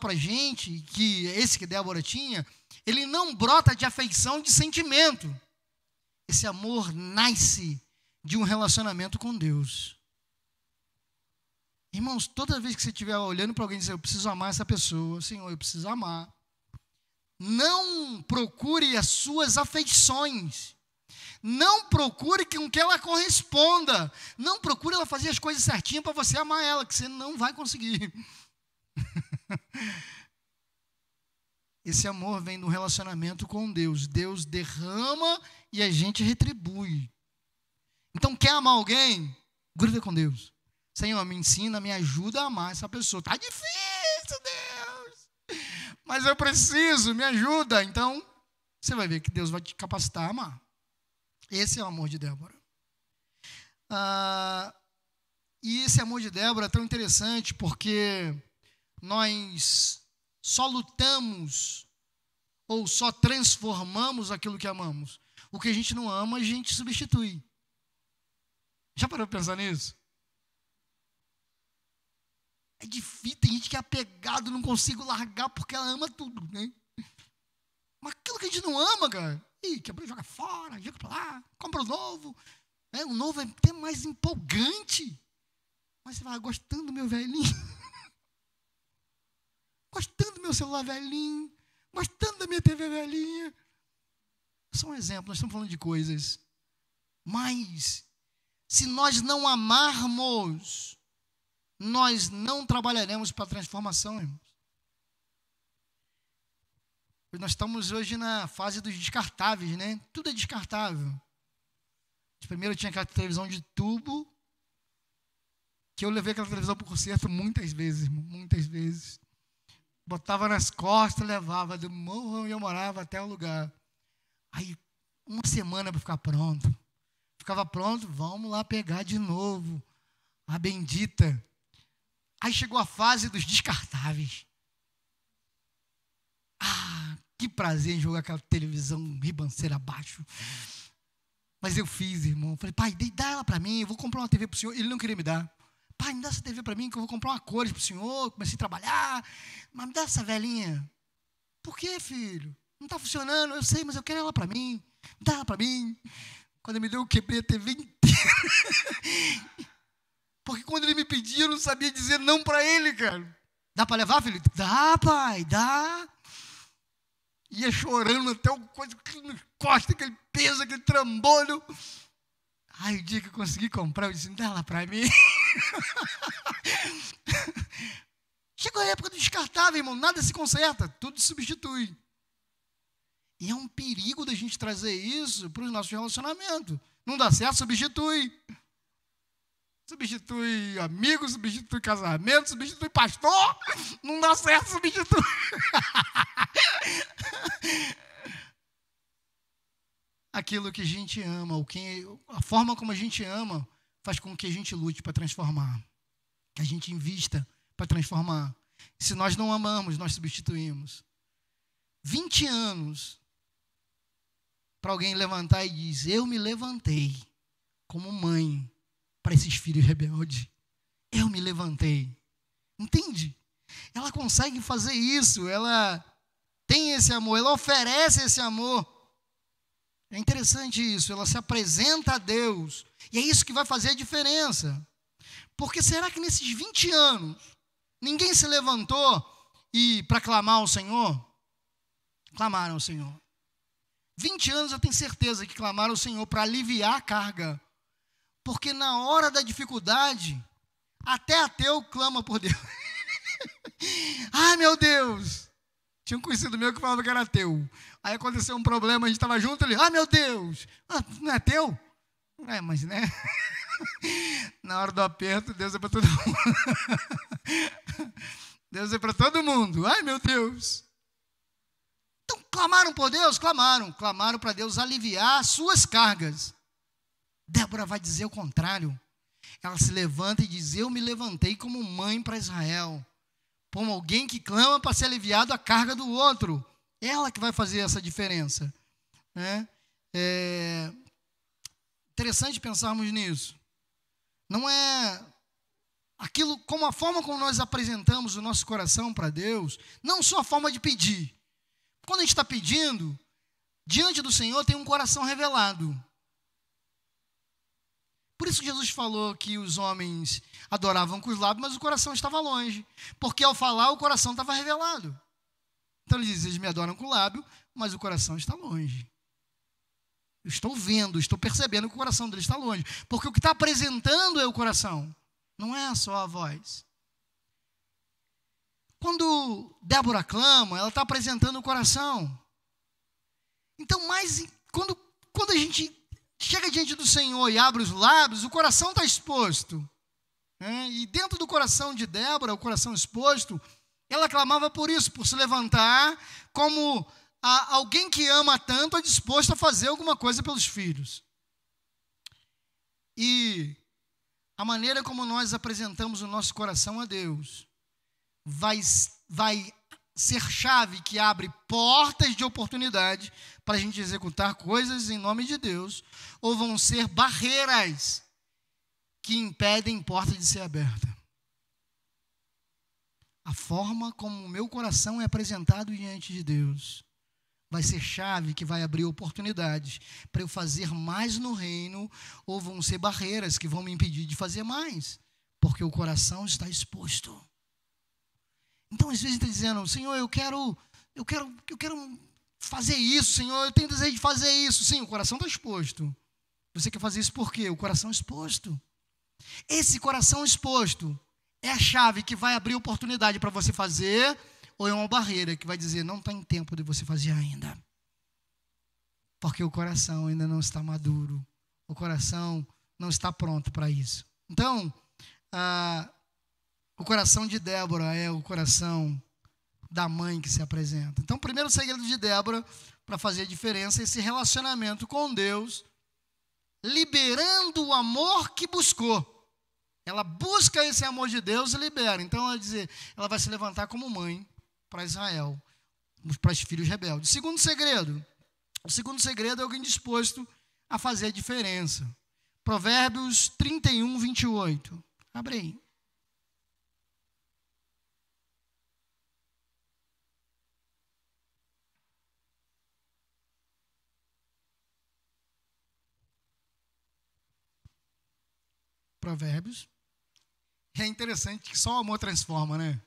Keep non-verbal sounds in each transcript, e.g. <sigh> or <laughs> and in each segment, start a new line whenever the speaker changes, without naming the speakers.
para gente que esse que Débora tinha, ele não brota de afeição, de sentimento. Esse amor nasce de um relacionamento com Deus. Irmãos, toda vez que você estiver olhando para alguém e dizer, eu preciso amar essa pessoa, Senhor, eu preciso amar. Não procure as suas afeições. Não procure com que ela corresponda. Não procure ela fazer as coisas certinhas para você amar ela, que você não vai conseguir. <laughs> <laughs> Esse amor vem do relacionamento com Deus. Deus derrama e a gente retribui. Então, quer amar alguém? Gruda com Deus. Senhor, me ensina, me ajuda a amar essa pessoa. Tá difícil, Deus. Mas eu preciso, me ajuda. Então, você vai ver que Deus vai te capacitar a amar. Esse é o amor de Débora. Ah, e esse amor de Débora é tão interessante porque nós só lutamos ou só transformamos aquilo que amamos. O que a gente não ama, a gente substitui. Já parou para pensar nisso? É difícil, tem gente que é apegado, não consigo largar porque ela ama tudo, né? Mas aquilo que a gente não ama, cara, ih, quebrou, joga fora, joga para lá, compra o novo. Né? O novo é até mais empolgante. Mas você vai ah, gostando, meu velhinho. <laughs> celular velhinho, gostando da minha TV velhinha. São um nós estamos falando de coisas. Mas, se nós não amarmos, nós não trabalharemos para a transformação, irmãos. Nós estamos hoje na fase dos descartáveis, né? Tudo é descartável. Primeiro eu tinha aquela televisão de tubo, que eu levei aquela televisão para o concerto muitas vezes, irmão, muitas vezes botava nas costas, levava do morro onde eu morava até o lugar. Aí, uma semana para ficar pronto. Ficava pronto, vamos lá pegar de novo a bendita. Aí chegou a fase dos descartáveis. Ah, que prazer em jogar aquela televisão ribanceira abaixo. Mas eu fiz, irmão. Falei, pai, dá ela para mim, eu vou comprar uma TV para o senhor. Ele não queria me dar. Pai, me dá essa TV para mim que eu vou comprar uma coisa para o senhor. Comecei a trabalhar, mas me dá essa velhinha. Por que, filho? Não está funcionando, eu sei, mas eu quero ela para mim. Me dá ela para mim. Quando ele me deu, eu quebrei a TV inteira. <laughs> Porque quando ele me pedia, eu não sabia dizer não para ele, cara. Dá para levar, filho? Dá, pai, dá. Ia chorando até o coisa que ele aquele peso, aquele trambolho. Aí o dia que eu consegui comprar, eu disse, dá lá para mim. <laughs> <laughs> Chegou a época do descartável, irmão. Nada se conserta, tudo se substitui. E é um perigo da gente trazer isso para os nossos relacionamentos. Não dá certo, substitui. Substitui amigo, substitui casamento, substitui pastor. Não dá certo, substitui. <laughs> Aquilo que a gente ama, o que, a forma como a gente ama, faz com que a gente lute para transformar, que a gente invista para transformar. Se nós não amamos, nós substituímos. 20 anos para alguém levantar e dizer: Eu me levantei como mãe para esses filhos rebeldes. Eu me levantei. Entende? Ela consegue fazer isso, ela tem esse amor, ela oferece esse amor. É interessante isso, ela se apresenta a Deus, e é isso que vai fazer a diferença. Porque será que nesses 20 anos ninguém se levantou e para clamar ao Senhor? Clamaram ao Senhor. 20 anos eu tenho certeza que clamaram ao Senhor para aliviar a carga. Porque na hora da dificuldade, até ateu clama por Deus. <laughs> Ai meu Deus! Tinha um conhecido meu que falava que era ateu. Aí aconteceu um problema, a gente estava junto, ele, ah, meu Deus, ah, não é teu? É, mas né? <laughs> Na hora do aperto, Deus é para todo mundo. <laughs> Deus é para todo mundo. Ai, meu Deus. Então, clamaram por Deus? Clamaram. Clamaram para Deus aliviar suas cargas. Débora vai dizer o contrário. Ela se levanta e diz: Eu me levantei como mãe para Israel. Como alguém que clama para ser aliviado a carga do outro. Ela que vai fazer essa diferença. Né? É interessante pensarmos nisso. Não é aquilo como a forma como nós apresentamos o nosso coração para Deus, não só a forma de pedir. Quando a gente está pedindo, diante do Senhor tem um coração revelado. Por isso que Jesus falou que os homens adoravam com os lábios, mas o coração estava longe. Porque ao falar, o coração estava revelado. Então ele diz: Eles me adoram com o lábio, mas o coração está longe. Eu estou vendo, estou percebendo que o coração dele está longe. Porque o que está apresentando é o coração, não é só a voz. Quando Débora clama, ela está apresentando o coração. Então, mais quando, quando a gente chega diante do Senhor e abre os lábios, o coração está exposto. Né? E dentro do coração de Débora, o coração exposto, ela clamava por isso, por se levantar como alguém que ama tanto é disposto a fazer alguma coisa pelos filhos. E a maneira como nós apresentamos o nosso coração a Deus vai, vai ser chave que abre portas de oportunidade para a gente executar coisas em nome de Deus, ou vão ser barreiras que impedem porta de ser aberta. A forma como o meu coração é apresentado diante de Deus vai ser chave que vai abrir oportunidades para eu fazer mais no reino, ou vão ser barreiras que vão me impedir de fazer mais, porque o coração está exposto. Então, às vezes, está dizendo: Senhor, eu quero, eu quero, eu quero fazer isso, Senhor, eu tenho desejo de fazer isso. Sim, o coração está exposto. Você quer fazer isso por quê? O coração exposto. Esse coração exposto é a chave que vai abrir oportunidade para você fazer, ou é uma barreira que vai dizer, não está em tempo de você fazer ainda. Porque o coração ainda não está maduro, o coração não está pronto para isso. Então, ah, o coração de Débora é o coração da mãe que se apresenta. Então, o primeiro segredo de Débora para fazer diferença é esse relacionamento com Deus, liberando o amor que buscou. Ela busca esse amor de Deus e libera. Então ela, dizer, ela vai se levantar como mãe para Israel, para os filhos rebeldes. Segundo segredo. O segundo segredo é alguém disposto a fazer a diferença. Provérbios 31, 28. Abre aí. Provérbios e é interessante que só o amor transforma, né?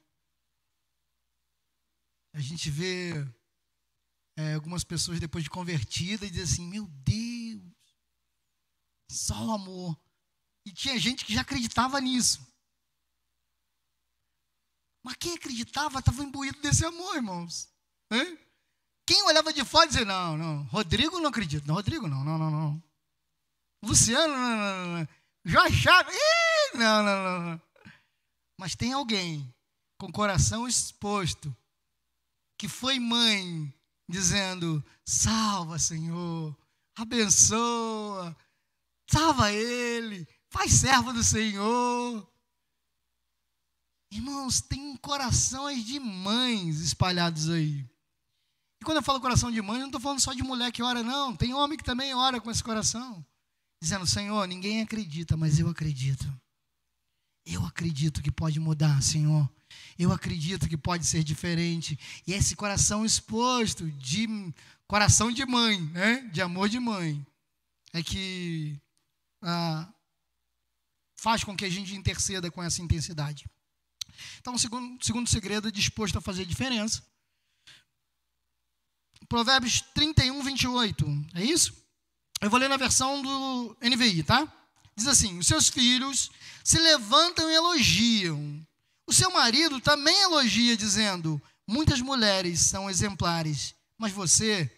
A gente vê é, algumas pessoas depois de convertidas e diz assim: Meu Deus, só o amor. E tinha gente que já acreditava nisso. Mas quem acreditava estava imbuído desse amor, irmãos. Hein? Quem olhava de fora dizia: Não, não, Rodrigo não acredita. Não, Rodrigo não, não, não, não. Luciano, não, não, não. não. Jorge Chaves, não, não, não. não. Mas tem alguém com coração exposto que foi mãe, dizendo: Salva, Senhor, abençoa, salva ele, faz servo do Senhor. Irmãos, tem corações de mães espalhados aí. E quando eu falo coração de mãe, eu não estou falando só de mulher que ora, não. Tem homem que também ora com esse coração, dizendo: Senhor, ninguém acredita, mas eu acredito. Eu acredito que pode mudar, Senhor. Eu acredito que pode ser diferente. E esse coração exposto, de coração de mãe, né? de amor de mãe, é que ah, faz com que a gente interceda com essa intensidade. Então, o segundo, segundo segredo é disposto a fazer diferença. Provérbios 31, 28. É isso? Eu vou ler na versão do NVI, tá? Diz assim: os seus filhos se levantam e elogiam. O seu marido também elogia, dizendo: muitas mulheres são exemplares, mas você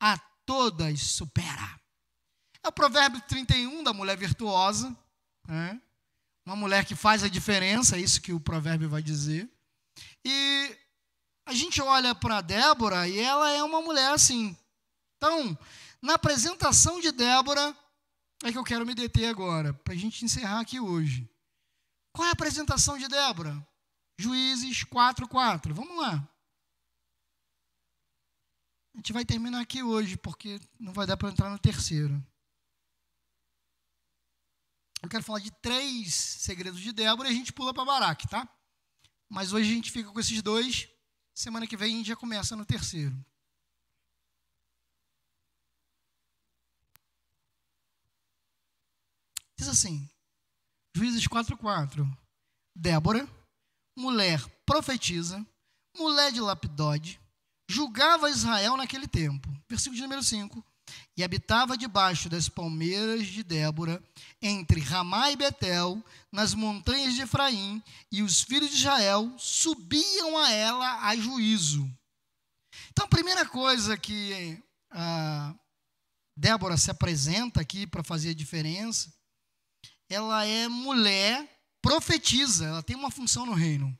a todas supera. É o provérbio 31 da mulher virtuosa, né? uma mulher que faz a diferença, é isso que o provérbio vai dizer. E a gente olha para Débora e ela é uma mulher assim. Então, na apresentação de Débora, é que eu quero me deter agora, para a gente encerrar aqui hoje. Qual é a apresentação de Débora? Juízes 4.4. Vamos lá. A gente vai terminar aqui hoje, porque não vai dar para entrar no terceiro. Eu quero falar de três segredos de Débora e a gente pula para Baraque, tá? Mas hoje a gente fica com esses dois. Semana que vem a gente já começa no terceiro. Diz assim, Juízes 4.4, Débora, mulher profetiza, mulher de Lapidode, julgava Israel naquele tempo. Versículo de número 5. E habitava debaixo das palmeiras de Débora, entre Ramá e Betel, nas montanhas de Efraim, e os filhos de Israel subiam a ela a juízo. Então, a primeira coisa que a ah, Débora se apresenta aqui para fazer a diferença ela é mulher, profetiza, ela tem uma função no reino.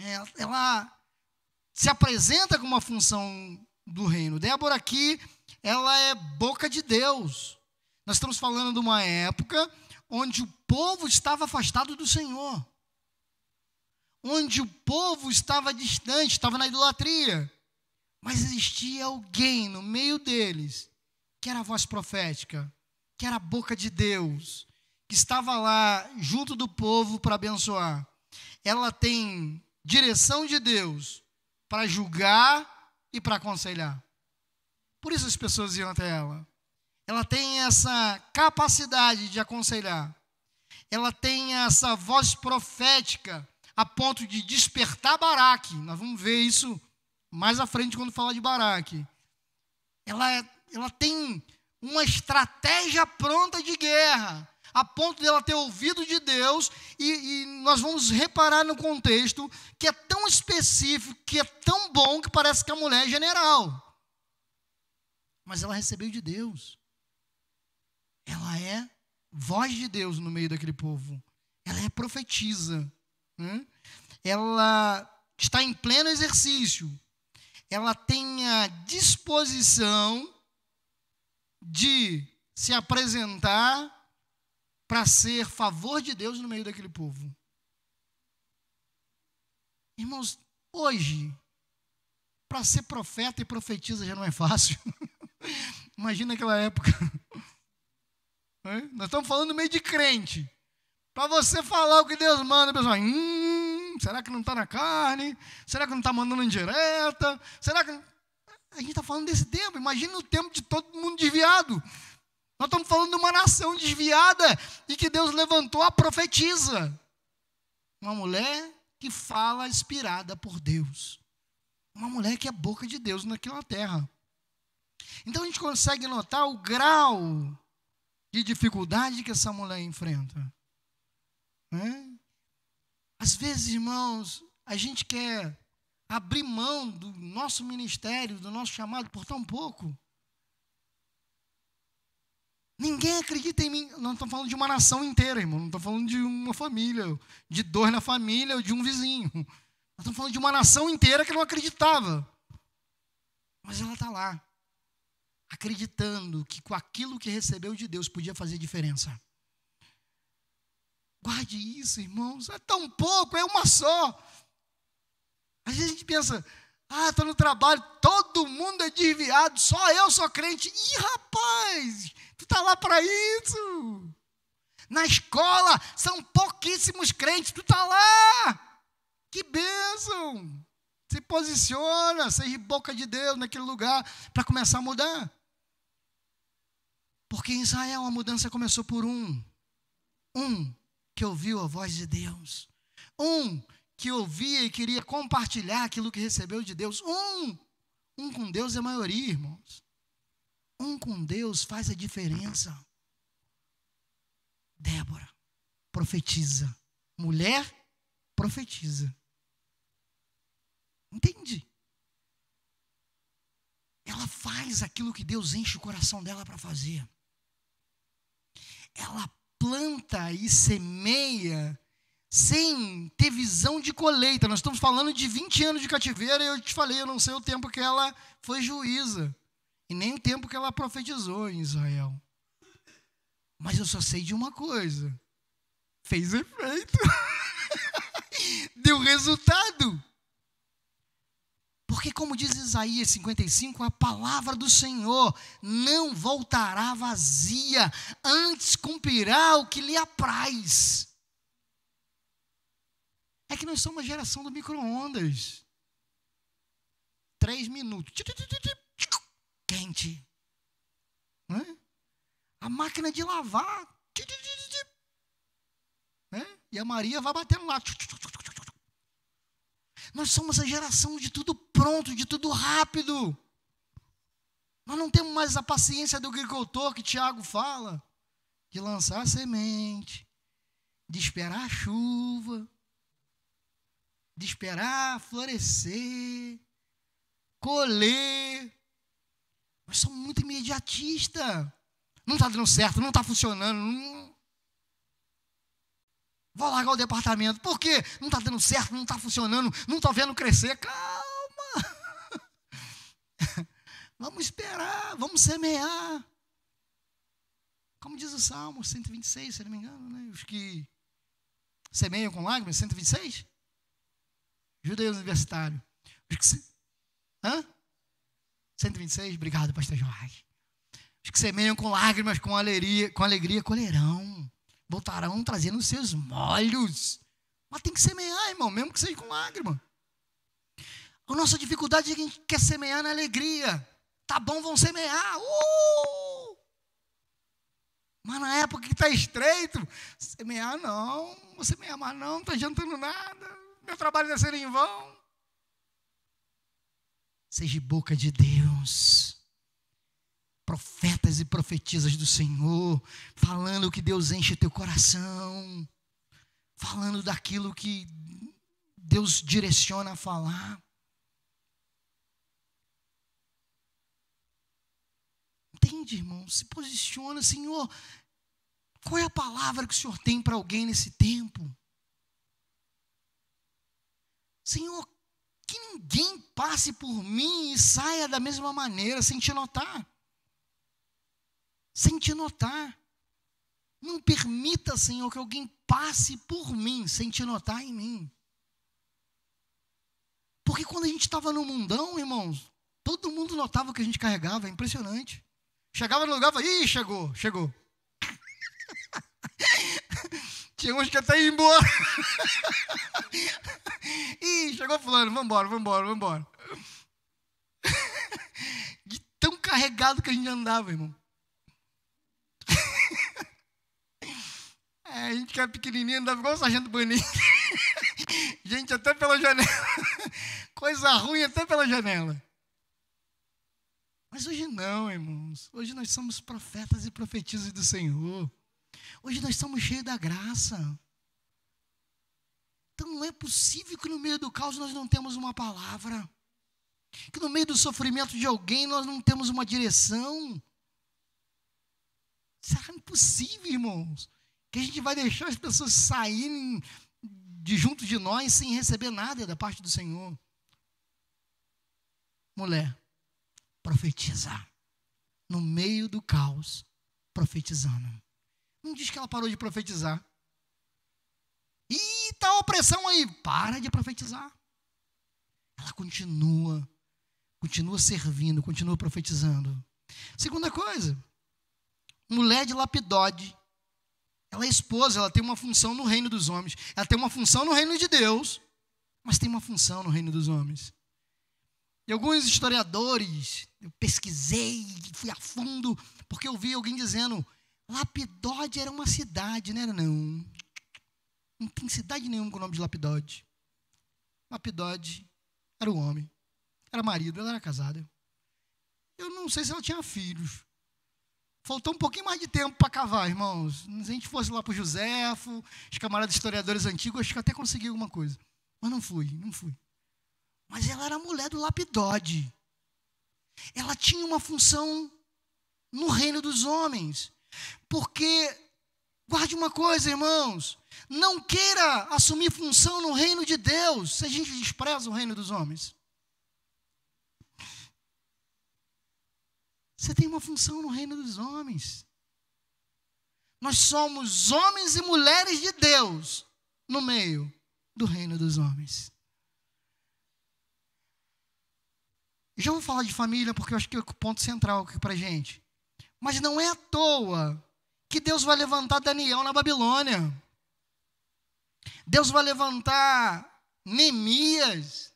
É, ela, se apresenta com uma função do reino. Débora aqui, ela é boca de Deus. Nós estamos falando de uma época onde o povo estava afastado do Senhor. Onde o povo estava distante, estava na idolatria. Mas existia alguém no meio deles que era a voz profética, que era a boca de Deus, que estava lá junto do povo para abençoar, ela tem direção de Deus para julgar e para aconselhar. Por isso as pessoas iam até ela. Ela tem essa capacidade de aconselhar. Ela tem essa voz profética a ponto de despertar Baraque. Nós vamos ver isso mais à frente quando falar de Baraque. Ela, é, ela tem uma estratégia pronta de guerra a ponto dela de ter ouvido de Deus, e, e, nós vamos reparar no contexto que é tão específico, que é tão bom, que parece que a mulher é general. Mas ela recebeu de Deus. Ela é voz de Deus no meio daquele povo. Ela é profetisa. Né? Ela está em pleno exercício. Ela tem a disposição de se apresentar para ser favor de Deus no meio daquele povo. Irmãos, hoje, para ser profeta e profetisa já não é fácil. <laughs> Imagina aquela época. É? <laughs> Nós estamos falando meio de crente. Para você falar o que Deus manda, pessoal, hum, será que não está na carne? Será que não está mandando indireta? Será que. A gente está falando desse tempo. Imagina o tempo de todo mundo desviado. Nós estamos falando de uma nação desviada e que Deus levantou a profetisa. Uma mulher que fala inspirada por Deus. Uma mulher que é boca de Deus naquela terra. Então a gente consegue notar o grau de dificuldade que essa mulher enfrenta. Né? Às vezes, irmãos, a gente quer abrir mão do nosso ministério, do nosso chamado, por tão pouco. Ninguém acredita em mim. Não estou falando de uma nação inteira, irmão. Não estou falando de uma família, de dois na família ou de um vizinho. Nós estamos falando de uma nação inteira que não acreditava. Mas ela está lá, acreditando que com aquilo que recebeu de Deus podia fazer diferença. Guarde isso, irmãos. É tão pouco, é uma só. Às vezes a gente pensa, ah, estou no trabalho, todo mundo é desviado, só eu sou crente. Ih, rapaz, tu está lá para isso. Na escola são pouquíssimos crentes, tu está lá. Que bênção! Se posiciona, seja boca de Deus naquele lugar para começar a mudar. Porque em Israel a mudança começou por um. Um que ouviu a voz de Deus. Um que ouvia e queria compartilhar aquilo que recebeu de Deus. Um, um com Deus é maioria, irmãos. Um com Deus faz a diferença. Débora, profetiza. Mulher, profetiza. Entende? Ela faz aquilo que Deus enche o coração dela para fazer. Ela planta e semeia sem ter visão de colheita. Nós estamos falando de 20 anos de cativeira. e eu te falei, eu não sei o tempo que ela foi juíza e nem o tempo que ela profetizou em Israel. Mas eu só sei de uma coisa: fez efeito, <laughs> deu resultado. Porque, como diz Isaías 55, a palavra do Senhor não voltará vazia, antes cumprirá o que lhe apraz. É que nós somos a geração do micro-ondas. Três minutos. Quente. Né? A máquina de lavar. Né? E a Maria vai batendo lá. Nós somos a geração de tudo pronto, de tudo rápido. Nós não temos mais a paciência do agricultor que Tiago fala, de lançar a semente, de esperar a chuva, de esperar florescer, colher. Mas sou muito imediatista. Não está dando certo, não está funcionando. Não... Vou largar o departamento. Por quê? Não está dando certo, não está funcionando, não estou vendo crescer. Calma. <laughs> Vamos esperar, vamos semear. Como diz o Salmo 126, se não me engano, né? os que semeiam com lágrimas, 126? Judeu universitário. Hã? 126? Obrigado, pastor Jorge. Os que semeiam com lágrimas, com alegria, com alegria colherão. Voltarão trazendo os seus molhos. Mas tem que semear, irmão, mesmo que seja com lágrima. A nossa dificuldade é que a gente quer semear na alegria. Tá bom, vão semear. Uh! Mas na época que está estreito, semear não, vou semear mais não, não está adiantando nada. Meu trabalho deve é ser em vão. Seja boca de Deus. Profetas e profetisas do Senhor, falando que Deus enche teu coração, falando daquilo que Deus direciona a falar. Entende, irmão? Se posiciona, Senhor. Qual é a palavra que o Senhor tem para alguém nesse tempo? Senhor, que ninguém passe por mim e saia da mesma maneira, sem te notar. Sem te notar. Não permita, Senhor, que alguém passe por mim sem te notar em mim. Porque quando a gente estava no mundão, irmãos, todo mundo notava o que a gente carregava, é impressionante. Chegava no lugar e falava, ih, chegou, chegou. <laughs> Tinha uns que até iam embora. <laughs> Ih, chegou fulano, vambora, vambora, vambora. <laughs> De tão carregado que a gente andava, irmão. <laughs> É, a gente que era pequenininho andava igual o sargento bonito. gente até pela janela. Coisa ruim até pela janela. Mas hoje não, irmãos. Hoje nós somos profetas e profetizas do Senhor. Hoje nós estamos cheios da graça. Então não é possível que no meio do caos nós não temos uma palavra. Que no meio do sofrimento de alguém nós não temos uma direção. Será é impossível, irmãos? Que a gente vai deixar as pessoas saírem de junto de nós sem receber nada da parte do Senhor. Mulher, profetizar. No meio do caos, profetizando. Não diz que ela parou de profetizar. E tá a opressão aí, para de profetizar. Ela continua, continua servindo, continua profetizando. Segunda coisa, mulher de Lapidode. Ela é esposa, ela tem uma função no reino dos homens. Ela tem uma função no reino de Deus, mas tem uma função no reino dos homens. E alguns historiadores, eu pesquisei, fui a fundo, porque eu vi alguém dizendo Lapidode era uma cidade, não era não. Não tem cidade nenhuma com o nome de Lapidode. Lapidode era o homem, era marido, ela era casada. Eu não sei se ela tinha filhos. Faltou um pouquinho mais de tempo para cavar, irmãos. Se a gente fosse lá para o Josefo, os camaradas historiadores antigos, acho que até consegui alguma coisa. Mas não fui, não fui. Mas ela era mulher do Lapidode. Ela tinha uma função no reino dos homens. Porque, guarde uma coisa, irmãos, não queira assumir função no reino de Deus se a gente despreza o reino dos homens. Você tem uma função no reino dos homens. Nós somos homens e mulheres de Deus no meio do reino dos homens. Já vou falar de família porque eu acho que é o ponto central aqui para gente. Mas não é à toa que Deus vai levantar Daniel na Babilônia. Deus vai levantar Neemias.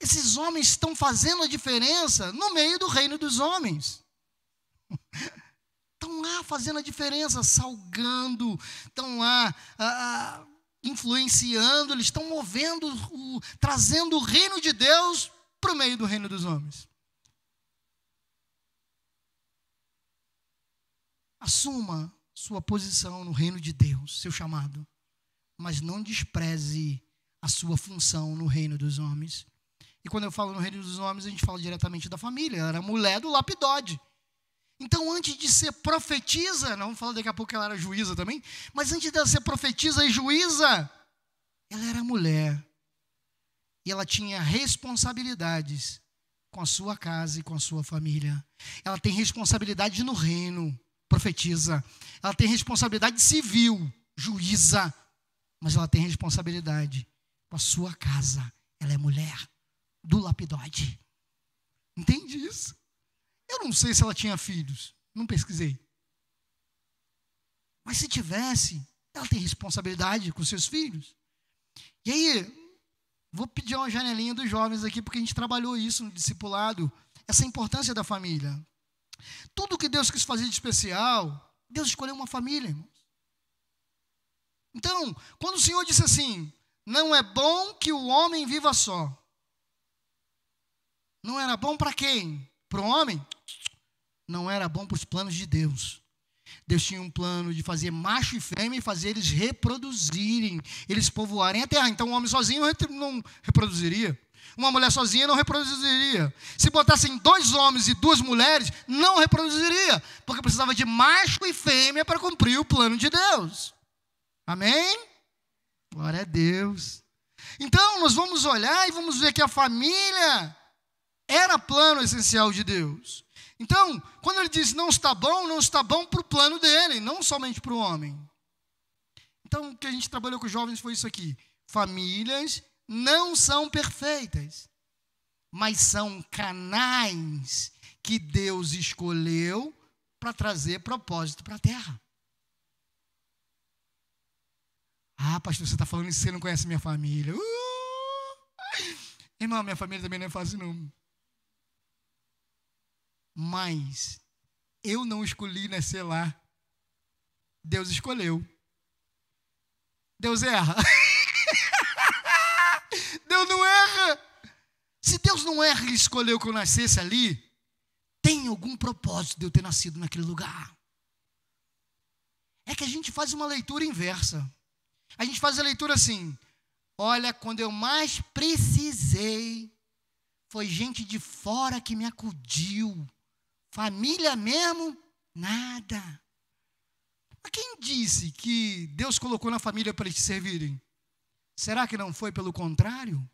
Esses homens estão fazendo a diferença no meio do reino dos homens. <laughs> Estão lá fazendo a diferença, salgando, estão lá ah, ah, influenciando, eles estão movendo, o, trazendo o reino de Deus para o meio do reino dos homens. Assuma sua posição no reino de Deus, seu chamado, mas não despreze a sua função no reino dos homens. E quando eu falo no reino dos homens, a gente fala diretamente da família, ela era mulher do Lapidode. Então, antes de ser profetisa, não vamos falar daqui a pouco que ela era juíza também, mas antes de ser profetisa e juíza, ela era mulher. E ela tinha responsabilidades com a sua casa e com a sua família. Ela tem responsabilidade no reino profetiza. Ela tem responsabilidade civil, juíza, mas ela tem responsabilidade com a sua casa. Ela é mulher do lapidote, Entende isso? Eu não sei se ela tinha filhos, não pesquisei. Mas se tivesse, ela tem responsabilidade com seus filhos. E aí, vou pedir uma janelinha dos jovens aqui, porque a gente trabalhou isso no discipulado, essa importância da família. Tudo que Deus quis fazer de especial, Deus escolheu uma família, irmãos. Então, quando o Senhor disse assim: Não é bom que o homem viva só. Não era bom para quem? Para o homem? Não era bom para os planos de Deus. Deus tinha um plano de fazer macho e fêmea e fazer eles reproduzirem, eles povoarem a terra. Então o homem sozinho não reproduziria. Uma mulher sozinha não reproduziria. Se botassem dois homens e duas mulheres, não reproduziria, porque precisava de macho e fêmea para cumprir o plano de Deus. Amém? Glória a Deus. Então, nós vamos olhar e vamos ver que a família era plano essencial de Deus. Então, quando ele diz não está bom, não está bom para o plano dele, não somente para o homem. Então, o que a gente trabalhou com os jovens foi isso aqui: famílias não são perfeitas, mas são canais que Deus escolheu para trazer propósito para a terra. Ah, pastor, você está falando isso, você não conhece minha família. Uh! Irmão, minha família também não é fácil, não. Mas eu não escolhi nascer lá. Deus escolheu. Deus erra. <laughs> Se Deus não é que escolheu que eu nascesse ali, tem algum propósito de eu ter nascido naquele lugar. É que a gente faz uma leitura inversa. A gente faz a leitura assim: olha, quando eu mais precisei, foi gente de fora que me acudiu. Família mesmo, nada. Mas quem disse que Deus colocou na família para eles servirem? Será que não foi pelo contrário?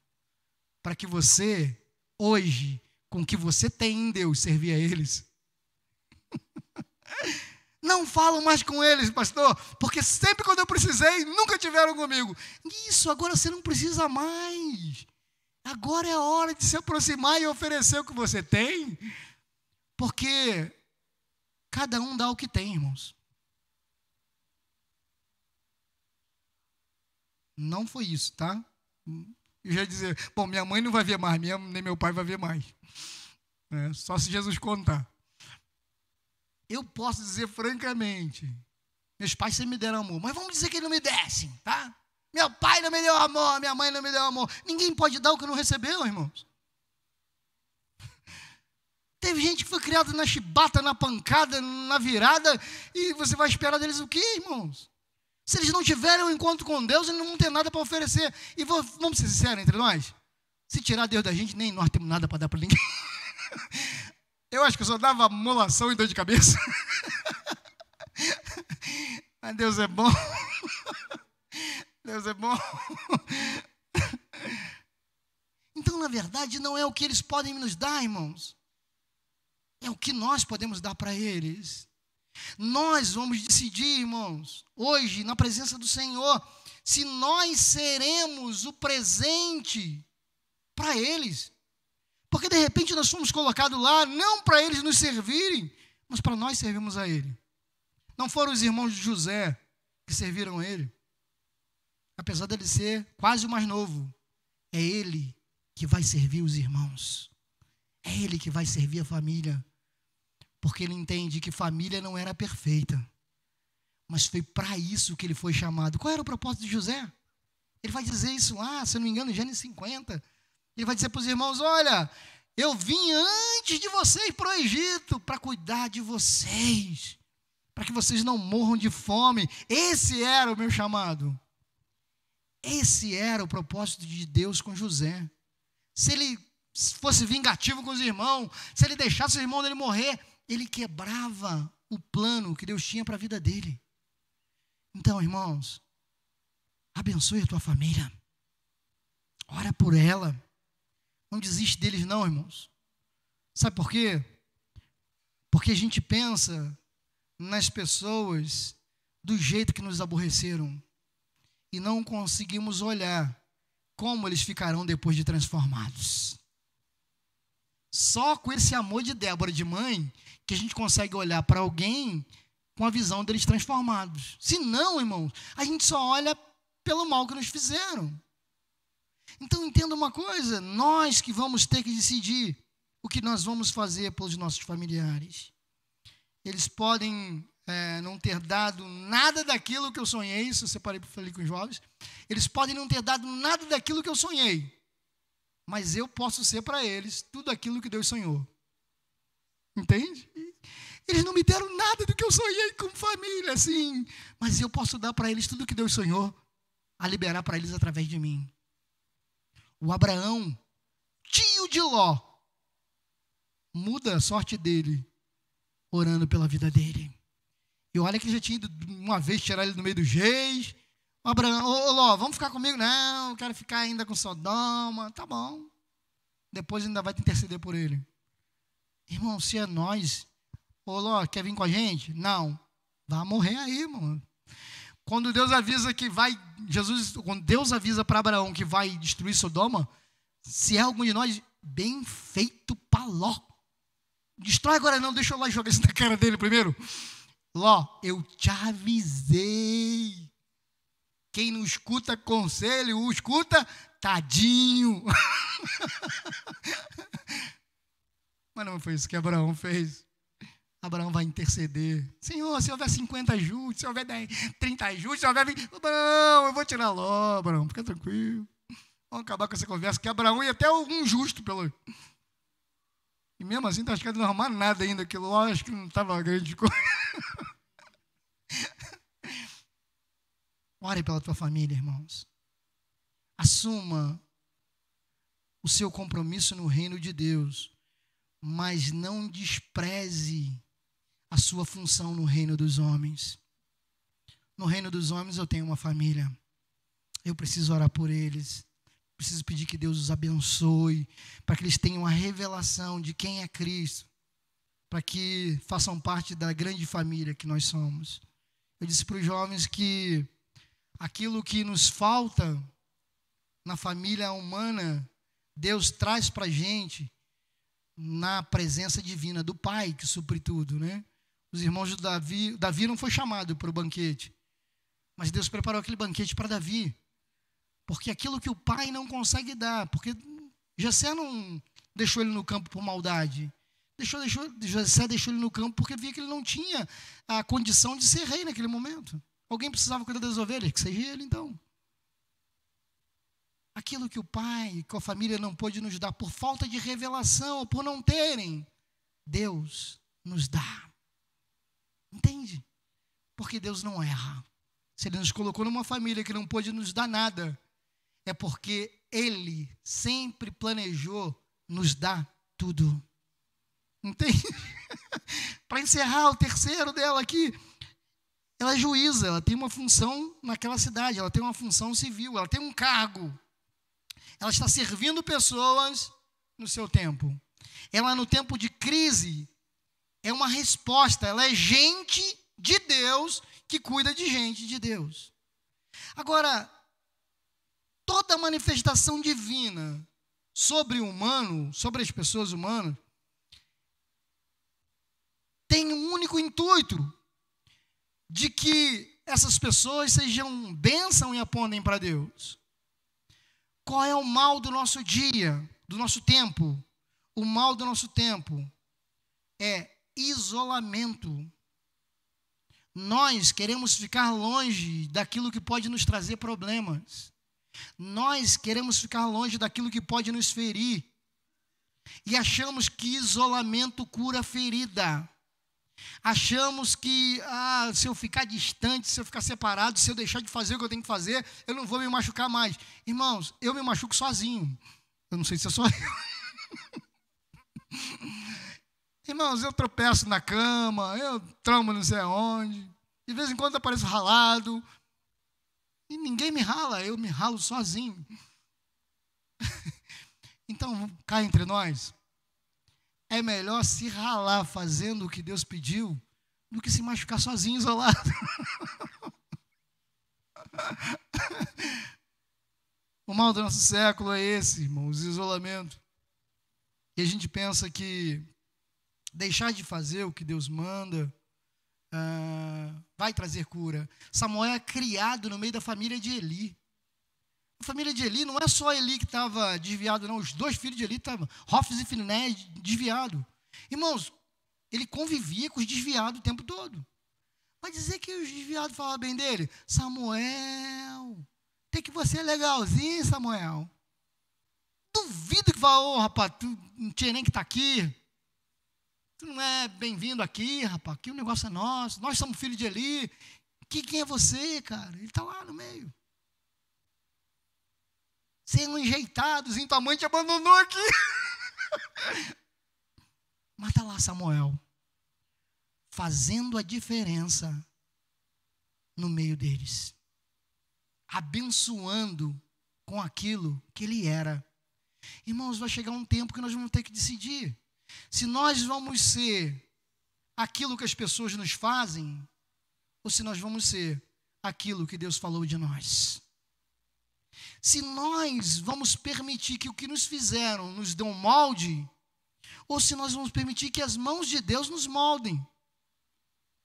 para que você, hoje, com o que você tem em Deus, servir a eles. <laughs> Não falo mais com eles, pastor, porque sempre quando eu precisei, nunca tiveram comigo. Isso, agora você não precisa mais. Agora é hora de se aproximar e oferecer o que você tem, porque cada um dá o que tem, irmãos. Não foi isso, tá? e já dizer: Bom, minha mãe não vai ver mais, minha, nem meu pai vai ver mais. É, só se Jesus contar. Eu posso dizer francamente: Meus pais sempre me deram amor, mas vamos dizer que eles não me dessem, tá? Meu pai não me deu amor, minha mãe não me deu amor. Ninguém pode dar o que não recebeu, irmãos. <laughs> Teve gente que foi criada na chibata, na pancada, na virada, e você vai esperar deles o quê, irmãos? Se eles não tiverem um encontro com Deus, eles não vão ter nada para oferecer. E vou, vamos ser sinceros entre nós: se tirar Deus da gente, nem nós temos nada para dar para ninguém. <laughs> Eu acho que eu só dava molação e dor de cabeça. <laughs> Mas Deus é bom. <laughs> Deus é bom. Então, na verdade, não é o que eles podem nos dar, irmãos. É o que nós podemos dar para eles. Nós vamos decidir, irmãos, hoje, na presença do Senhor, se nós seremos o presente para eles. Porque de repente nós fomos colocados lá, não para eles nos servirem, mas para nós servirmos a Ele. Não foram os irmãos de José que serviram a Ele, apesar dele ser quase o mais novo, é Ele que vai servir os irmãos, é Ele que vai servir a família porque ele entende que família não era perfeita. Mas foi para isso que ele foi chamado. Qual era o propósito de José? Ele vai dizer isso lá, ah, se eu não me engano, em Gênesis 50. Ele vai dizer para os irmãos: Olha, eu vim antes de vocês para o Egito para cuidar de vocês, para que vocês não morram de fome. Esse era o meu chamado. Esse era o propósito de Deus com José. Se ele fosse vingativo com os irmãos, se ele deixasse os irmãos dele morrer, ele quebrava o plano que Deus tinha para a vida dele. Então, irmãos, abençoe a tua família. Ora por ela. Não desiste deles, não, irmãos. Sabe por quê? Porque a gente pensa nas pessoas do jeito que nos aborreceram e não conseguimos olhar como eles ficarão depois de transformados. Só com esse amor de Débora de mãe que a gente consegue olhar para alguém com a visão deles transformados. Se não, irmãos, a gente só olha pelo mal que nos fizeram. Então entenda uma coisa: nós que vamos ter que decidir o que nós vamos fazer pelos nossos familiares. Eles podem é, não ter dado nada daquilo que eu sonhei, se eu separei para falar com os jovens. Eles podem não ter dado nada daquilo que eu sonhei mas eu posso ser para eles tudo aquilo que Deus sonhou. Entende? Eles não me deram nada do que eu sonhei com família, assim, mas eu posso dar para eles tudo que Deus sonhou a liberar para eles através de mim. O Abraão, tio de Ló, muda a sorte dele orando pela vida dele. E olha que já tinha ido uma vez tirar ele do meio dos reis, Abraão, ô, Ló, vamos ficar comigo? Não, eu quero ficar ainda com Sodoma. Tá bom. Depois ainda vai te interceder por ele. Irmão, se é nós, ô Ló, quer vir com a gente? Não. Vai morrer aí, mano. Quando Deus avisa que vai, Jesus, quando Deus avisa para Abraão que vai destruir Sodoma, se é algum de nós, bem feito para Ló. Destrói agora não, deixa eu lá jogar isso na cara dele primeiro. Ló, eu te avisei. Quem não escuta conselho, o escuta tadinho. <laughs> Mas não foi isso que Abraão fez. Abraão vai interceder. Senhor, se houver 50 justos, se houver 10, 30 justos, se houver 20. Abraão, eu vou tirar logo, Abraão, fica tranquilo. Vamos acabar com essa conversa, que Abraão ia até algum justo pelo. E mesmo assim, acho tá que não arrumaram nada ainda, aquilo lá, acho que não estava grande coisa. <laughs> Ore pela tua família, irmãos. Assuma o seu compromisso no reino de Deus, mas não despreze a sua função no reino dos homens. No reino dos homens eu tenho uma família. Eu preciso orar por eles. Preciso pedir que Deus os abençoe, para que eles tenham a revelação de quem é Cristo, para que façam parte da grande família que nós somos. Eu disse para os jovens que aquilo que nos falta na família humana, Deus traz para a gente na presença divina do Pai que supre tudo, né? Os irmãos de Davi, Davi não foi chamado para o banquete, mas Deus preparou aquele banquete para Davi, porque aquilo que o pai não consegue dar, porque Jessé não deixou ele no campo por maldade, deixou, deixou, Jessé deixou ele no campo porque via que ele não tinha a condição de ser rei naquele momento. Alguém precisava cuidar das ovelhas, que seja ele então. Aquilo que o pai, que a família não pôde nos dar por falta de revelação, ou por não terem, Deus nos dá. Entende? Porque Deus não erra. Se Ele nos colocou numa família que não pôde nos dar nada, é porque Ele sempre planejou nos dar tudo. Entende? <laughs> Para encerrar o terceiro dela aqui, ela é juíza, ela tem uma função naquela cidade, ela tem uma função civil, ela tem um cargo. Ela está servindo pessoas no seu tempo. Ela, no tempo de crise, é uma resposta, ela é gente de Deus que cuida de gente de Deus. Agora, toda manifestação divina sobre o humano, sobre as pessoas humanas, tem um único intuito, de que essas pessoas sejam bênção e apontem para Deus? Qual é o mal do nosso dia, do nosso tempo? O mal do nosso tempo é isolamento. Nós queremos ficar longe daquilo que pode nos trazer problemas. Nós queremos ficar longe daquilo que pode nos ferir. E achamos que isolamento cura ferida. Achamos que, ah, se eu ficar distante, se eu ficar separado, se eu deixar de fazer o que eu tenho que fazer, eu não vou me machucar mais. Irmãos, eu me machuco sozinho. Eu não sei se eu é sou <laughs> eu. Irmãos, eu tropeço na cama, eu tramo não sei onde. De vez em quando eu apareço ralado. E ninguém me rala, eu me ralo sozinho. <laughs> então, cá entre nós, é melhor se ralar fazendo o que Deus pediu do que se machucar sozinho, isolado. <laughs> o mal do nosso século é esse, irmãos, isolamento. E a gente pensa que deixar de fazer o que Deus manda ah, vai trazer cura. Samuel é criado no meio da família de Eli. A família de Eli, não é só Eli que estava desviado, não. Os dois filhos de Eli estavam, Rofes e Finés, desviado. Irmãos, ele convivia com os desviados o tempo todo. Vai dizer que os desviados falavam bem dele? Samuel, tem que você é legalzinho, Samuel. Duvido que vá, ô oh, rapaz, tu não tinha nem que estar tá aqui. Tu não é bem-vindo aqui, rapaz. Aqui o negócio é nosso. Nós somos filhos de Eli. Que, quem é você, cara? Ele está lá no meio sendo enjeitados, então a mãe te abandonou aqui. <laughs> Mas está lá Samuel, fazendo a diferença no meio deles, abençoando com aquilo que ele era. Irmãos, vai chegar um tempo que nós vamos ter que decidir se nós vamos ser aquilo que as pessoas nos fazem ou se nós vamos ser aquilo que Deus falou de nós. Se nós vamos permitir que o que nos fizeram nos dê um molde, ou se nós vamos permitir que as mãos de Deus nos moldem.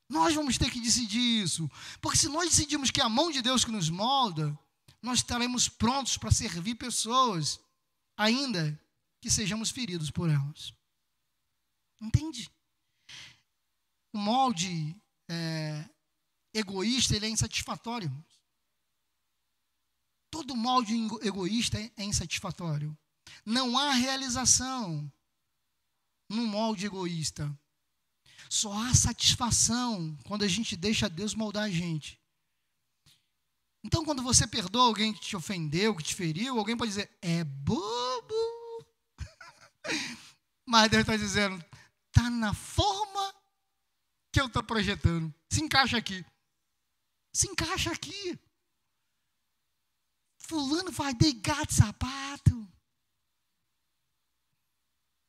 Nós vamos ter que decidir isso. Porque se nós decidimos que é a mão de Deus que nos molda, nós estaremos prontos para servir pessoas, ainda que sejamos feridos por elas. Entende? O molde é, egoísta ele é insatisfatório. Todo molde egoísta é, é insatisfatório. Não há realização no molde egoísta. Só há satisfação quando a gente deixa Deus moldar a gente. Então, quando você perdoa alguém que te ofendeu, que te feriu, alguém pode dizer, é bobo. <laughs> Mas Deus está dizendo, está na forma que eu estou projetando. Se encaixa aqui. Se encaixa aqui. Fulano vai deitar de sapato.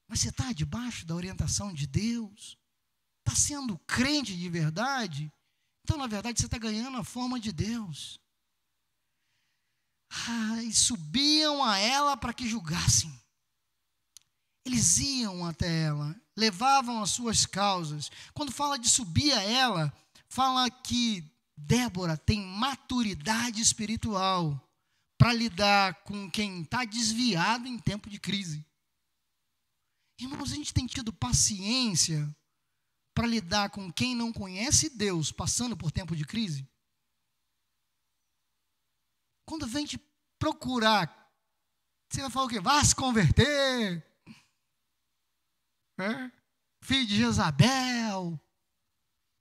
Mas você está debaixo da orientação de Deus? Está sendo crente de verdade? Então, na verdade, você está ganhando a forma de Deus. Ah, e subiam a ela para que julgassem. Eles iam até ela, levavam as suas causas. Quando fala de subir a ela, fala que Débora tem maturidade espiritual para lidar com quem está desviado em tempo de crise. Irmãos, a gente tem tido paciência para lidar com quem não conhece Deus passando por tempo de crise? Quando vem te procurar, você vai falar o quê? Vá se converter. É? Filho de Jezabel.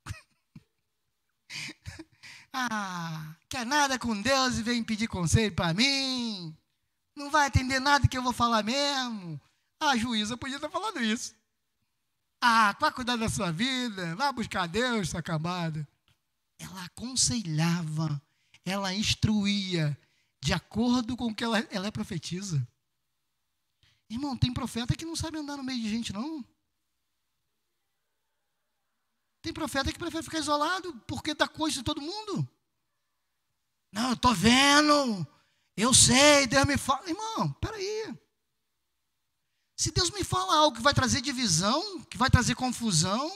<laughs> Ah, quer nada com Deus e vem pedir conselho para mim. Não vai atender nada que eu vou falar mesmo. A juíza podia estar falando isso. Ah, vá é cuidar da sua vida, vá buscar Deus, sua acabada. Ela aconselhava, ela instruía, de acordo com o que ela, ela é profetisa. Irmão, tem profeta que não sabe andar no meio de gente, não. Tem profeta que prefere ficar isolado porque dá coisa de todo mundo. Não, eu estou vendo, eu sei, Deus me fala. Irmão, peraí. Se Deus me fala algo que vai trazer divisão, que vai trazer confusão.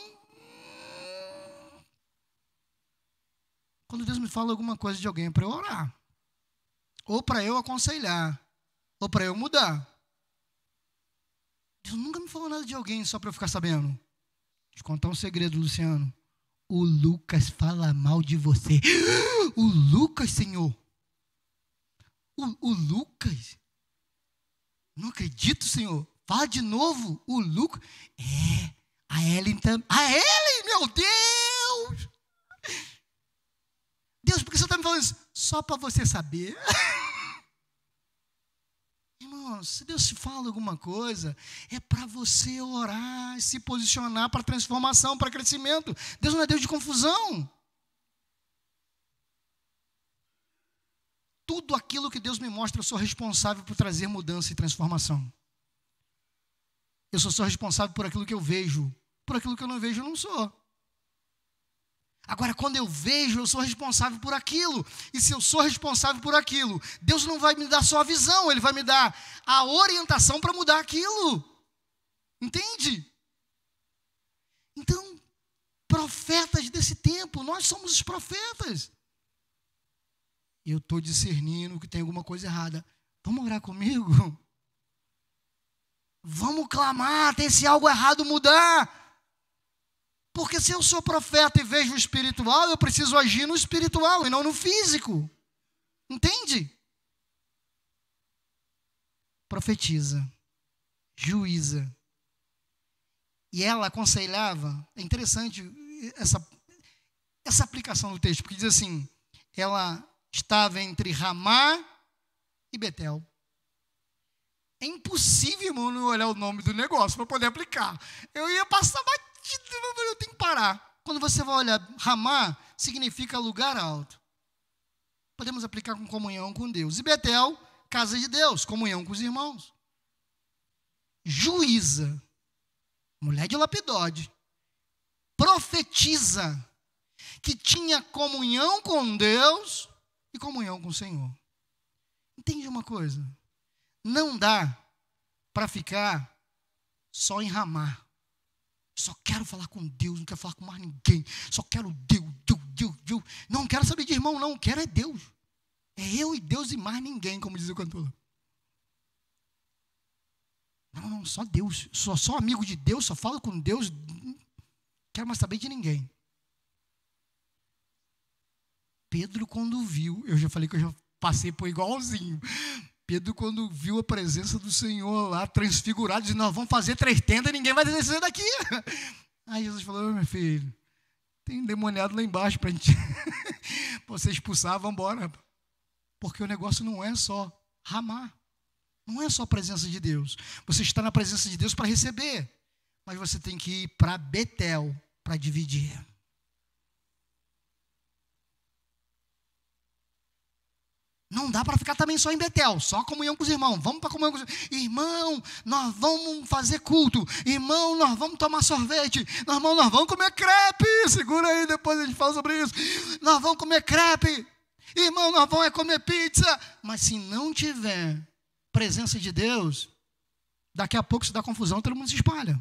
Quando Deus me fala alguma coisa de alguém, é para eu orar. Ou para eu aconselhar. Ou para eu mudar. Deus nunca me falou nada de alguém só para eu ficar sabendo. Te contar um segredo, Luciano. O Lucas fala mal de você. <gasps> O Lucas, Senhor. O, o Lucas. Não acredito, Senhor. Fala de novo. O Lucas. É. A Ellen também. A Ellen, meu Deus! Deus, por que você está me falando isso? Só para você saber. <laughs> Irmão, se Deus te fala alguma coisa, é para você orar e se posicionar para transformação, para crescimento. Deus não é Deus de confusão. Tudo aquilo que Deus me mostra, eu sou responsável por trazer mudança e transformação. Eu só sou responsável por aquilo que eu vejo. Por aquilo que eu não vejo, eu não sou. Agora, quando eu vejo, eu sou responsável por aquilo. E se eu sou responsável por aquilo, Deus não vai me dar só a visão, Ele vai me dar a orientação para mudar aquilo. Entende? Então, profetas desse tempo, nós somos os profetas. Eu estou discernindo que tem alguma coisa errada. Vamos orar comigo? <laughs> Vamos clamar, tem se algo errado mudar. Porque se eu sou profeta e vejo o espiritual, eu preciso agir no espiritual e não no físico. Entende? Profetiza, juíza. E ela aconselhava, é interessante essa, essa aplicação do texto, porque diz assim: ela estava entre Ramá e Betel. É impossível, irmão, não olhar o nome do negócio para poder aplicar. Eu ia passar batido eu tenho que parar. Quando você vai olhar, ramar significa lugar alto. Podemos aplicar com comunhão com Deus. E Betel, casa de Deus, comunhão com os irmãos. Juíza, mulher de Lapidode, profetiza, que tinha comunhão com Deus e comunhão com o Senhor. Entende uma coisa? Não dá para ficar só em ramar. Só quero falar com Deus, não quero falar com mais ninguém. Só quero Deus, Deus, Deus, Deus. Não quero saber de irmão, não. Quero é Deus. É eu e Deus e mais ninguém, como diz o cantor. Não, não, só Deus. Sou só amigo de Deus, só falo com Deus. Não quero mais saber de ninguém. Pedro, quando viu, eu já falei que eu já passei por igualzinho. Pedro, quando viu a presença do Senhor lá, transfigurado, disse: Nós vamos fazer três tendas e ninguém vai descer daqui. <laughs> Aí Jesus falou: Meu filho, tem um demoniado lá embaixo para gente <laughs> você expulsar, vamos embora. Porque o negócio não é só ramar, não é só a presença de Deus. Você está na presença de Deus para receber, mas você tem que ir para Betel para dividir. Não dá para ficar também só em Betel, só comunhão com os irmãos. Vamos para comunhão com os irmãos. Irmão, nós vamos fazer culto. Irmão, nós vamos tomar sorvete. Irmão, nós vamos comer crepe. Segura aí, depois a gente fala sobre isso. Nós vamos comer crepe. Irmão, nós vamos é comer pizza. Mas se não tiver presença de Deus, daqui a pouco se dá confusão, todo mundo se espalha.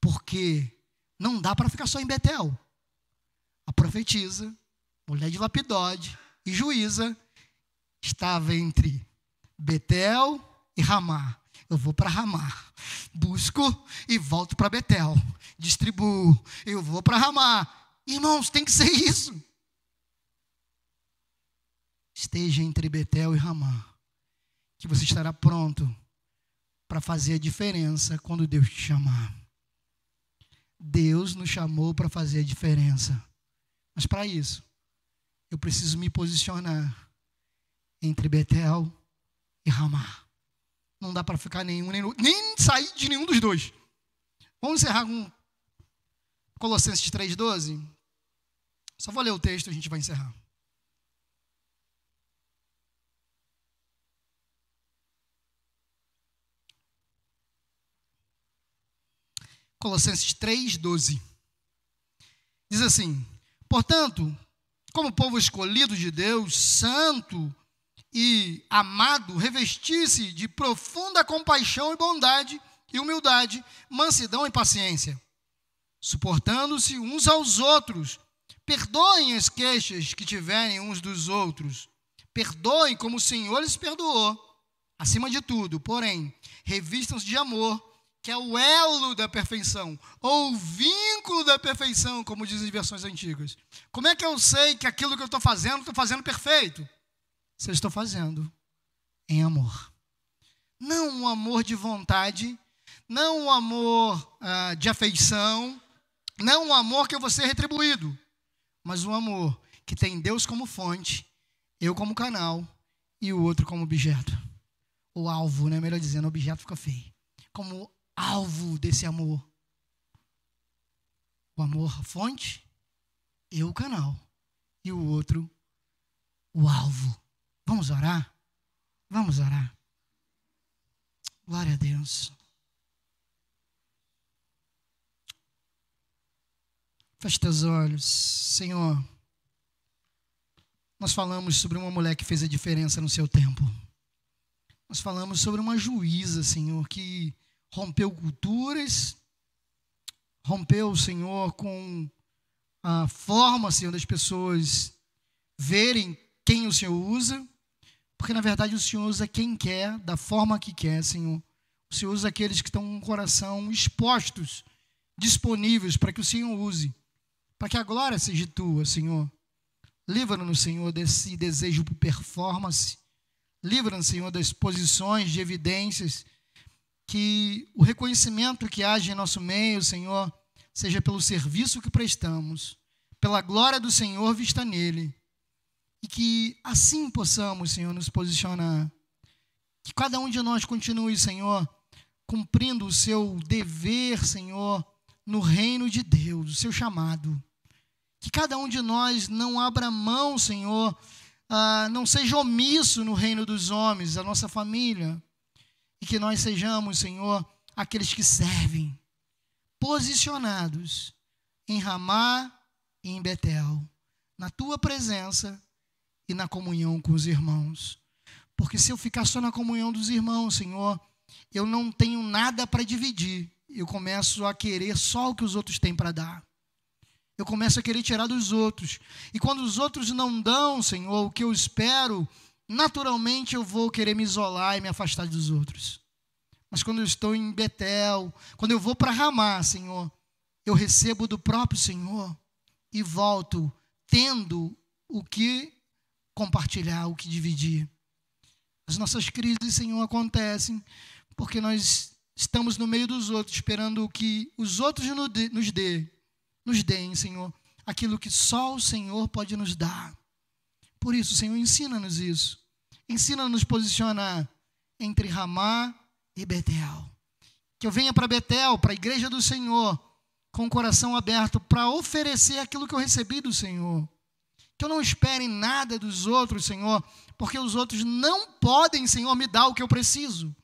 Porque não dá para ficar só em Betel. A profetisa mulher de Lapidode e juíza, estava entre Betel e Ramá. Eu vou para Ramá, busco e volto para Betel, distribuo, eu vou para Ramá. Irmãos, tem que ser isso. Esteja entre Betel e Ramá, que você estará pronto para fazer a diferença quando Deus te chamar. Deus nos chamou para fazer a diferença. Mas para isso, eu preciso me posicionar entre Betel e Ramá. Não dá para ficar nenhum, nem, nem sair de nenhum dos dois. Vamos encerrar com Colossenses 3,12? Só vou ler o texto e a gente vai encerrar. Colossenses 3,12. Diz assim: Portanto, como povo escolhido de Deus, santo e amado, revestisse de profunda compaixão e bondade e humildade, mansidão e paciência, suportando-se uns aos outros. Perdoem as queixas que tiverem uns dos outros. Perdoem como o Senhor lhes perdoou. Acima de tudo, porém, revistam-se de amor, que é o elo da perfeição, ou o vínculo da perfeição, como dizem versões antigas. Como é que eu sei que aquilo que eu estou fazendo, estou fazendo perfeito? Se eu estou fazendo em amor. Não um amor de vontade, não um amor ah, de afeição, não um amor que eu vou ser retribuído, mas um amor que tem Deus como fonte, eu como canal e o outro como objeto. Ou alvo, né? Melhor dizendo, objeto fica feio como alvo desse amor. O amor, a fonte, eu, o canal. E o outro, o alvo. Vamos orar? Vamos orar. Glória a Deus. Feche teus olhos, Senhor. Nós falamos sobre uma mulher que fez a diferença no seu tempo. Nós falamos sobre uma juíza, Senhor, que rompeu culturas, rompeu, Senhor, com a forma, Senhor, das pessoas verem quem o Senhor usa, porque na verdade o Senhor usa quem quer, da forma que quer, Senhor. O Senhor usa aqueles que estão com o coração expostos, disponíveis para que o Senhor use, para que a glória seja tua, Senhor. Livra-nos, Senhor, desse desejo por performance. Livra-nos, Senhor, das posições de evidências que o reconhecimento que age em nosso meio, Senhor, seja pelo serviço que prestamos, pela glória do Senhor vista nele, e que assim possamos, Senhor, nos posicionar. Que cada um de nós continue, Senhor, cumprindo o seu dever, Senhor, no reino de Deus, o seu chamado. Que cada um de nós não abra mão, Senhor, ah, não seja omisso no reino dos homens, a nossa família e que nós sejamos, Senhor, aqueles que servem, posicionados em Ramá e em Betel, na tua presença e na comunhão com os irmãos. Porque se eu ficar só na comunhão dos irmãos, Senhor, eu não tenho nada para dividir. Eu começo a querer só o que os outros têm para dar. Eu começo a querer tirar dos outros. E quando os outros não dão, Senhor, o que eu espero, naturalmente eu vou querer me isolar e me afastar dos outros. Mas quando eu estou em Betel, quando eu vou para Ramá, Senhor, eu recebo do próprio Senhor e volto tendo o que compartilhar, o que dividir. As nossas crises, Senhor, acontecem porque nós estamos no meio dos outros, esperando o que os outros nos dê, nos deem, Senhor, aquilo que só o Senhor pode nos dar. Por isso, Senhor, ensina-nos isso. Ensina a nos posicionar entre Ramá e Betel. Que eu venha para Betel, para a igreja do Senhor, com o coração aberto para oferecer aquilo que eu recebi do Senhor. Que eu não espere nada dos outros, Senhor, porque os outros não podem, Senhor, me dar o que eu preciso.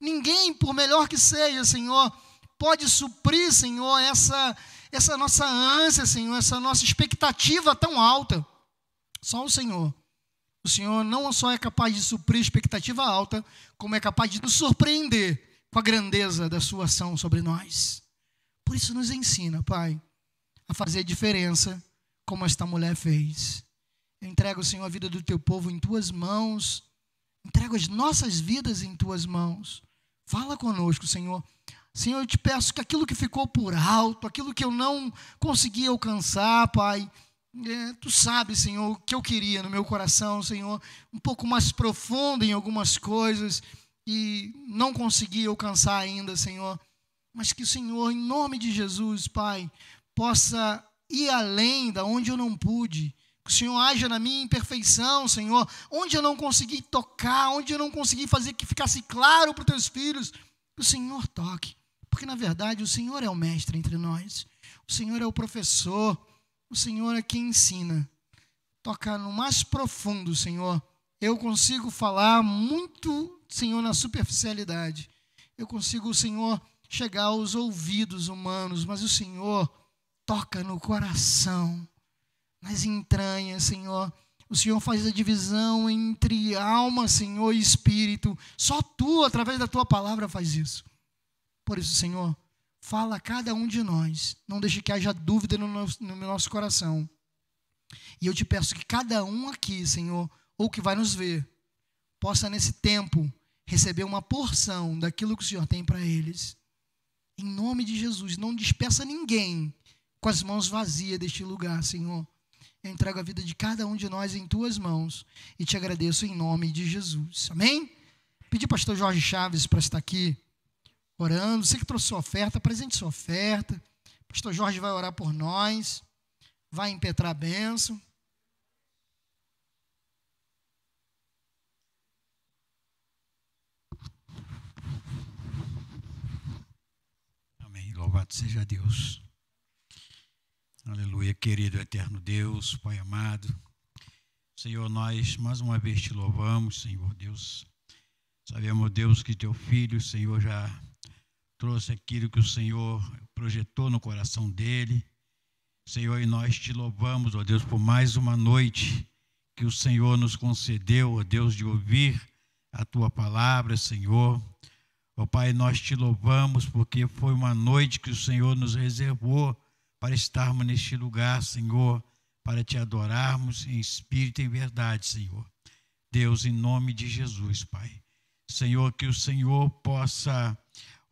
Ninguém, por melhor que seja, Senhor, pode suprir, Senhor, essa, essa nossa ânsia, Senhor, essa nossa expectativa tão alta. Só o Senhor. O Senhor não só é capaz de suprir expectativa alta, como é capaz de nos surpreender com a grandeza da sua ação sobre nós. Por isso nos ensina, Pai, a fazer diferença como esta mulher fez. Eu entrego, Senhor, a vida do teu povo em tuas mãos. Entrego as nossas vidas em tuas mãos. Fala conosco, Senhor. Senhor, eu te peço que aquilo que ficou por alto, aquilo que eu não consegui alcançar, Pai, é, tu sabe, Senhor, o que eu queria no meu coração, Senhor, um pouco mais profundo em algumas coisas e não consegui alcançar ainda, Senhor. Mas que o Senhor, em nome de Jesus, Pai, possa ir além da onde eu não pude. Que o Senhor haja na minha imperfeição, Senhor, onde eu não consegui tocar, onde eu não consegui fazer que ficasse claro para os teus filhos, que o Senhor toque. Porque, na verdade, o Senhor é o mestre entre nós, o Senhor é o professor. O Senhor é quem ensina. Tocar no mais profundo, Senhor. Eu consigo falar muito, Senhor, na superficialidade. Eu consigo, Senhor, chegar aos ouvidos humanos, mas o Senhor toca no coração, nas entranhas, Senhor. O Senhor faz a divisão entre alma, Senhor, e espírito. Só tu, através da tua palavra, faz isso. Por isso, Senhor, fala a cada um de nós. Não deixe que haja dúvida no nosso, no nosso coração. E eu te peço que cada um aqui, Senhor, ou que vai nos ver, possa nesse tempo receber uma porção daquilo que o Senhor tem para eles. Em nome de Jesus, não despeça ninguém com as mãos vazias deste lugar, Senhor. Eu entrego a vida de cada um de nós em tuas mãos e te agradeço em nome de Jesus. Amém? Pedi o pastor Jorge Chaves para estar aqui orando. Você que trouxe sua oferta, apresente sua oferta. Pastor Jorge vai orar por nós, vai impetrar a bênção.
Amém. Louvado seja Deus. Aleluia, querido eterno Deus, Pai amado. Senhor, nós mais uma vez te louvamos, Senhor Deus. Sabemos, Deus, que teu filho, Senhor, já trouxe aquilo que o Senhor projetou no coração dele. Senhor, e nós te louvamos, ó Deus, por mais uma noite que o Senhor nos concedeu, ó Deus, de ouvir a tua palavra, Senhor. Ó Pai, nós te louvamos porque foi uma noite que o Senhor nos reservou para estarmos neste lugar, Senhor, para te adorarmos em espírito e em verdade, Senhor. Deus, em nome de Jesus, Pai. Senhor, que o Senhor possa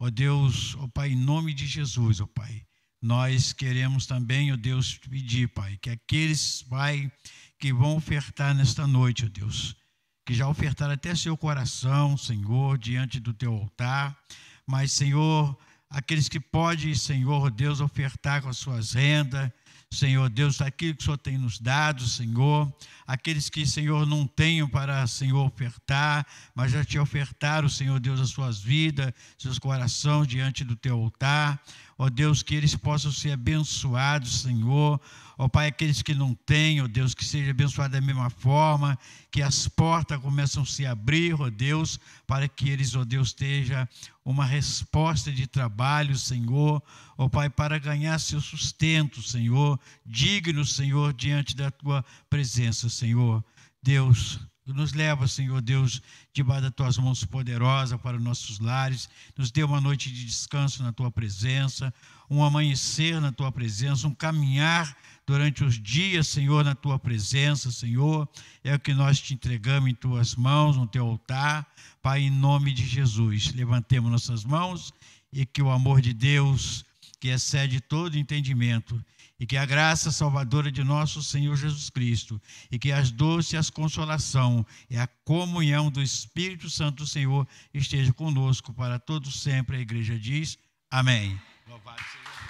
Ó Deus, ó Pai, em nome de Jesus, ó Pai, nós queremos também, ó Deus, pedir, Pai, que aqueles, Pai, que vão ofertar nesta noite, ó Deus, que já ofertaram até seu coração, Senhor, diante do teu altar, mas, Senhor, aqueles que podem, Senhor, Deus, ofertar com as suas rendas, Senhor Deus, aquilo que o Senhor tem nos dado, Senhor, aqueles que, Senhor, não tenho para, Senhor, ofertar, mas já te ofertaram, Senhor Deus, as suas vidas, seus corações diante do teu altar. Ó Deus, que eles possam ser abençoados, Senhor. Ó Pai, aqueles que não têm, ó Deus, que seja abençoado da mesma forma, que as portas começam a se abrir, ó Deus, para que eles, ó Deus, esteja uma resposta de trabalho, Senhor. Ó Pai, para ganhar seu sustento, Senhor, digno, Senhor, diante da tua presença, Senhor. Deus, nos leva, Senhor Deus, debaixo das tuas mãos poderosas para nossos lares. Nos dê uma noite de descanso na tua presença, um amanhecer na tua presença, um caminhar durante os dias, Senhor, na tua presença, Senhor. É o que nós te entregamos em tuas mãos, no teu altar. Pai, em nome de Jesus, levantemos nossas mãos e que o amor de Deus, que excede todo entendimento, e que a graça salvadora de nosso Senhor Jesus Cristo, e que as doces, as consolação e a comunhão do Espírito Santo do Senhor esteja conosco para todos sempre. A igreja diz: Amém. Louvado seja Deus.